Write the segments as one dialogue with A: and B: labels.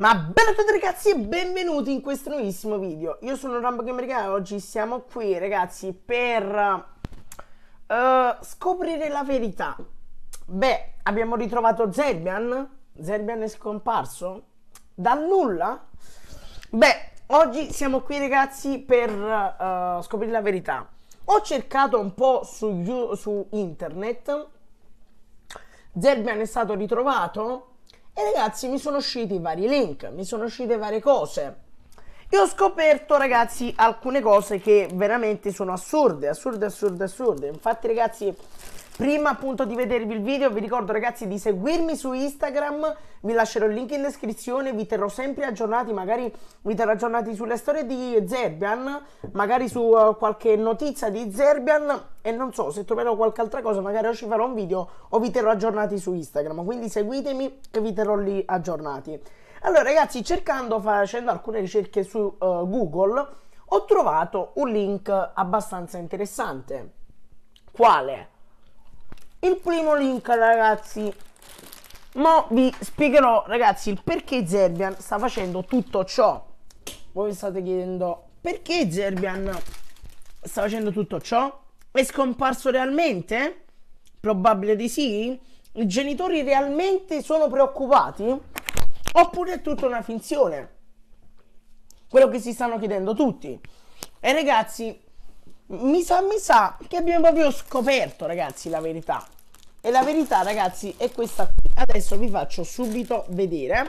A: Ma bella a tutti ragazzi e benvenuti in questo nuovissimo video Io sono Rambo Gamericano e oggi siamo qui ragazzi per uh, scoprire la verità Beh, abbiamo ritrovato Zerbian Zerbian è scomparso? Dal nulla? Beh, oggi siamo qui ragazzi per uh, scoprire la verità Ho cercato un po' su, su internet Zerbian è stato ritrovato e ragazzi, mi sono usciti vari link, mi sono uscite varie cose. E ho scoperto, ragazzi, alcune cose che veramente sono assurde, assurde, assurde, assurde. Infatti, ragazzi, Prima appunto di vedervi il video vi ricordo ragazzi di seguirmi su Instagram, vi lascerò il link in descrizione, vi terrò sempre aggiornati, magari vi terrò aggiornati sulle storie di Zerbian, magari su uh, qualche notizia di Zerbian e non so se troverò qualche altra cosa, magari ci farò un video o vi terrò aggiornati su Instagram, quindi seguitemi e vi terrò lì aggiornati. Allora ragazzi cercando, facendo alcune ricerche su uh, Google, ho trovato un link abbastanza interessante. Quale? il primo link ragazzi ma vi spiegherò ragazzi il perché Zerbian sta facendo tutto ciò voi vi state chiedendo perché Zerbian sta facendo tutto ciò è scomparso realmente? probabile di sì? i genitori realmente sono preoccupati? oppure è tutta una finzione? quello che si stanno chiedendo tutti e ragazzi mi sa, mi sa che abbiamo proprio scoperto, ragazzi, la verità e la verità ragazzi è questa qui adesso vi faccio subito vedere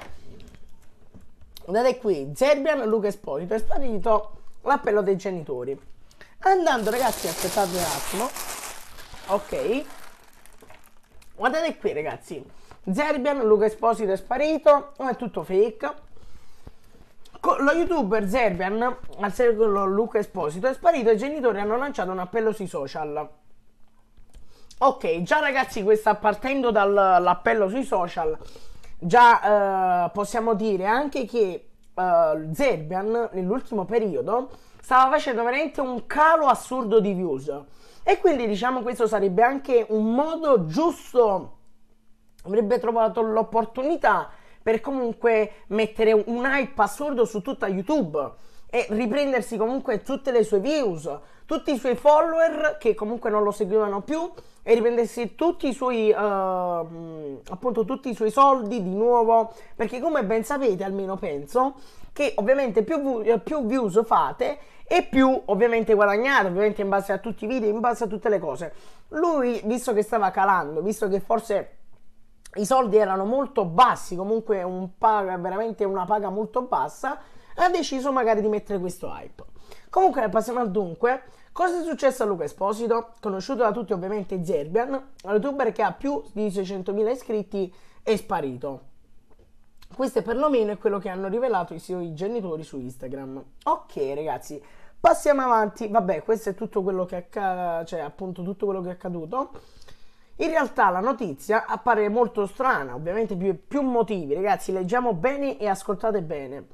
A: guardate qui Zerbian Luca Esposito è sparito l'appello dei genitori andando ragazzi aspettate un attimo ok guardate qui ragazzi Zerbian Luca Esposito è sparito oh, è tutto fake lo youtuber Zerbian al secolo Luca Esposito è sparito e i genitori hanno lanciato un appello sui social Ok, già ragazzi, questa partendo dall'appello sui social, già eh, possiamo dire anche che eh, Zerbian nell'ultimo periodo stava facendo veramente un calo assurdo di views. E quindi diciamo questo sarebbe anche un modo giusto, avrebbe trovato l'opportunità per comunque mettere un hype assurdo su tutta YouTube e riprendersi comunque tutte le sue views, tutti i suoi follower che comunque non lo seguivano più e riprendersi tutti i suoi uh, appunto tutti i suoi soldi di nuovo perché come ben sapete almeno penso che ovviamente più, più views fate e più ovviamente guadagnate ovviamente in base a tutti i video in base a tutte le cose lui visto che stava calando visto che forse i soldi erano molto bassi comunque un paga, veramente una paga molto bassa ha deciso magari di mettere questo hype. Comunque passiamo al dunque. Cosa è successo a Luca Esposito? Conosciuto da tutti ovviamente Zerbian, un youtuber che ha più di 600.000 iscritti è sparito. Questo è perlomeno quello che hanno rivelato i suoi genitori su Instagram. Ok ragazzi, passiamo avanti. Vabbè, questo è tutto quello che, acc- cioè, appunto, tutto quello che è accaduto. In realtà la notizia appare molto strana, ovviamente più, più motivi. Ragazzi, leggiamo bene e ascoltate bene.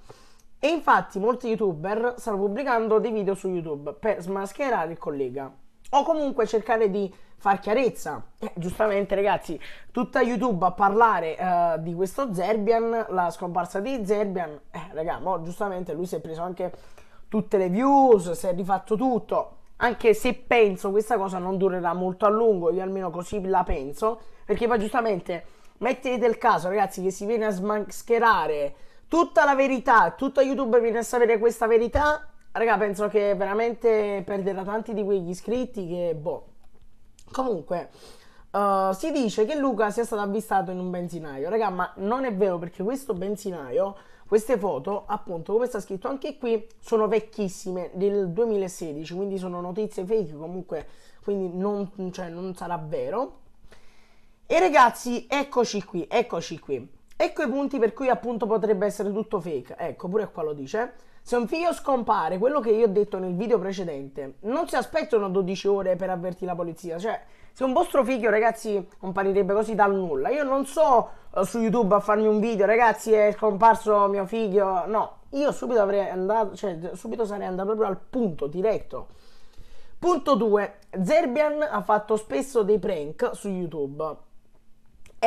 A: E infatti molti youtuber stanno pubblicando dei video su YouTube per smascherare il collega o comunque cercare di far chiarezza. Eh, giustamente, ragazzi, tutta YouTube a parlare eh, di questo Zerbian, la scomparsa di Zerbian, eh, raga, mo, giustamente lui si è preso anche tutte le views, si è rifatto tutto. Anche se penso questa cosa non durerà molto a lungo, io almeno così la penso, perché poi giustamente mettete il caso, ragazzi, che si viene a smascherare tutta la verità, tutto YouTube viene a sapere questa verità, raga, penso che veramente perderà tanti di quegli iscritti che, boh. Comunque, uh, si dice che Luca sia stato avvistato in un benzinaio, raga, ma non è vero perché questo benzinaio, queste foto, appunto, come sta scritto anche qui, sono vecchissime, del 2016, quindi sono notizie fake comunque, quindi non, cioè, non sarà vero. E ragazzi, eccoci qui, eccoci qui. Ecco i punti per cui appunto potrebbe essere tutto fake. Ecco, pure qua lo dice. Se un figlio scompare, quello che io ho detto nel video precedente, non si aspettano 12 ore per avvertire la polizia. Cioè, se un vostro figlio, ragazzi, comparirebbe così dal nulla, io non so eh, su YouTube a farmi un video, ragazzi, è scomparso mio figlio. No, io subito avrei andato, cioè, subito sarei andato proprio al punto diretto. Punto 2. Zerbian ha fatto spesso dei prank su YouTube.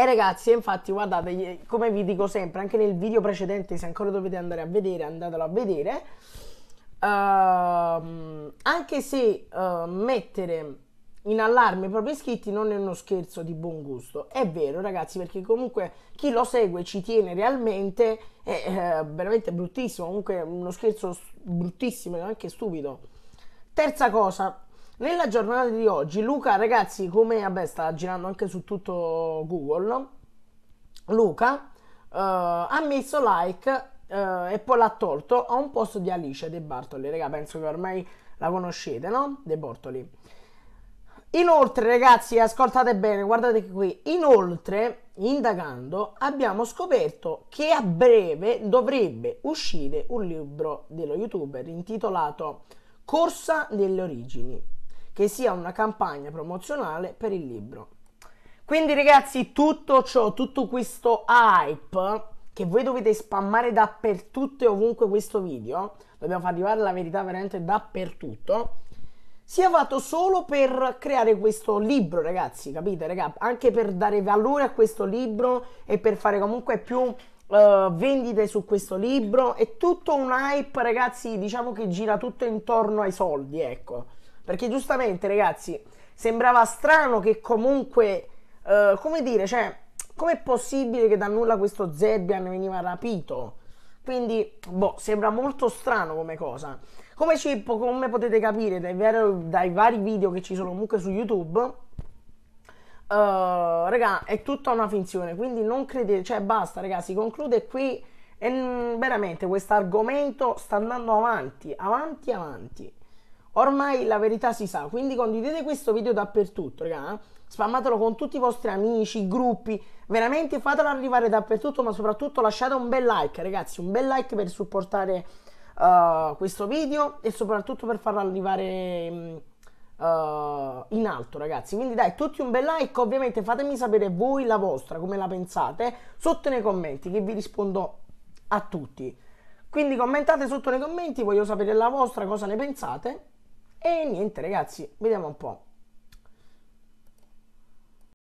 A: E ragazzi, infatti, guardate, come vi dico sempre, anche nel video precedente, se ancora dovete andare a vedere, andatelo a vedere. Uh, anche se uh, mettere in allarme i propri iscritti non è uno scherzo di buon gusto. È vero, ragazzi, perché comunque chi lo segue ci tiene realmente è uh, veramente bruttissimo. Comunque, uno scherzo bruttissimo e anche stupido. Terza cosa, nella giornata di oggi, Luca, ragazzi, come vabbè, sta girando anche su tutto Google, Luca uh, ha messo like uh, e poi l'ha tolto a un posto di Alice De Bartoli. Raga, penso che ormai la conoscete, no? De Bortoli. Inoltre, ragazzi, ascoltate bene, guardate qui. Inoltre, indagando, abbiamo scoperto che a breve dovrebbe uscire un libro dello youtuber intitolato Corsa delle origini che sia una campagna promozionale per il libro. Quindi ragazzi, tutto ciò, tutto questo hype che voi dovete spammare dappertutto e ovunque questo video, dobbiamo far arrivare la verità veramente dappertutto, si è fatto solo per creare questo libro, ragazzi, capite, raga? Anche per dare valore a questo libro e per fare comunque più uh, vendite su questo libro. È tutto un hype, ragazzi, diciamo che gira tutto intorno ai soldi, ecco. Perché giustamente, ragazzi, sembrava strano che comunque, eh, come dire, cioè, com'è possibile che da nulla questo Zebbian veniva rapito? Quindi, boh, sembra molto strano come cosa. Come, ci, come potete capire dai, dai, vari video che ci sono comunque su YouTube, uh, raga, è tutta una finzione. Quindi non credete, cioè basta, raga, si conclude qui. E mm, veramente questo argomento sta andando avanti, avanti, avanti. Ormai la verità si sa, quindi condividete questo video dappertutto, raga. Eh. Spammatelo con tutti i vostri amici, gruppi, veramente fatelo arrivare dappertutto, ma soprattutto lasciate un bel like, ragazzi, un bel like per supportare uh, questo video e soprattutto per farlo arrivare uh, in alto, ragazzi. Quindi dai, tutti un bel like, ovviamente fatemi sapere voi la vostra, come la pensate, sotto nei commenti che vi rispondo a tutti. Quindi commentate sotto nei commenti, voglio sapere la vostra, cosa ne pensate e niente ragazzi, vediamo un po'.